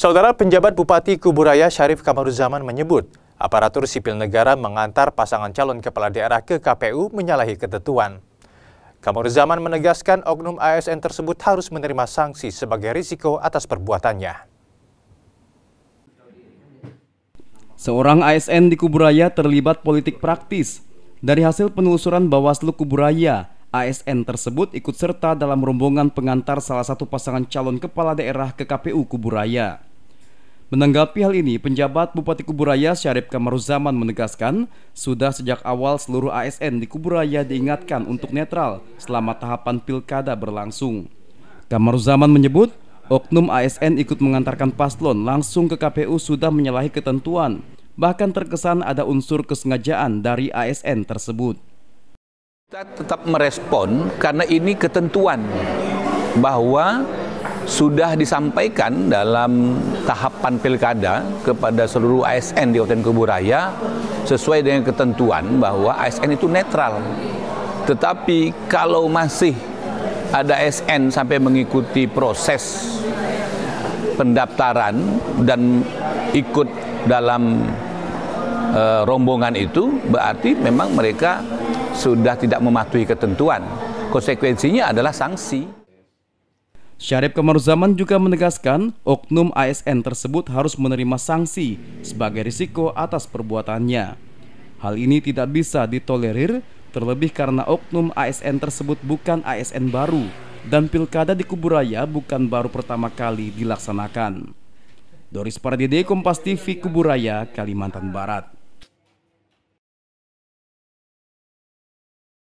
Saudara penjabat Bupati Kuburaya Syarif Kamaruzaman menyebut, aparatur sipil negara mengantar pasangan calon kepala daerah ke KPU menyalahi ketentuan. Kamaruzaman menegaskan oknum ASN tersebut harus menerima sanksi sebagai risiko atas perbuatannya. Seorang ASN di Kuburaya terlibat politik praktis. Dari hasil penelusuran Bawaslu Kuburaya, ASN tersebut ikut serta dalam rombongan pengantar salah satu pasangan calon kepala daerah ke KPU Kuburaya. Menanggapi hal ini, penjabat Bupati Kuburaya Syarif Kamaruzaman menegaskan, sudah sejak awal seluruh ASN di Kuburaya diingatkan untuk netral selama tahapan pilkada berlangsung. Kamaruzaman menyebut, Oknum ASN ikut mengantarkan paslon langsung ke KPU sudah menyalahi ketentuan, bahkan terkesan ada unsur kesengajaan dari ASN tersebut. Kita tetap merespon karena ini ketentuan bahwa sudah disampaikan dalam tahapan pilkada kepada seluruh ASN di Kabupaten Kuburaya sesuai dengan ketentuan bahwa ASN itu netral. Tetapi kalau masih ada ASN sampai mengikuti proses pendaftaran dan ikut dalam e, rombongan itu berarti memang mereka sudah tidak mematuhi ketentuan. Konsekuensinya adalah sanksi. Syarif Kamaruzaman juga menegaskan oknum ASN tersebut harus menerima sanksi sebagai risiko atas perbuatannya. Hal ini tidak bisa ditolerir terlebih karena oknum ASN tersebut bukan ASN baru dan pilkada di Kuburaya bukan baru pertama kali dilaksanakan. Doris Pardede, Kompas TV, Kuburaya, Kalimantan Barat.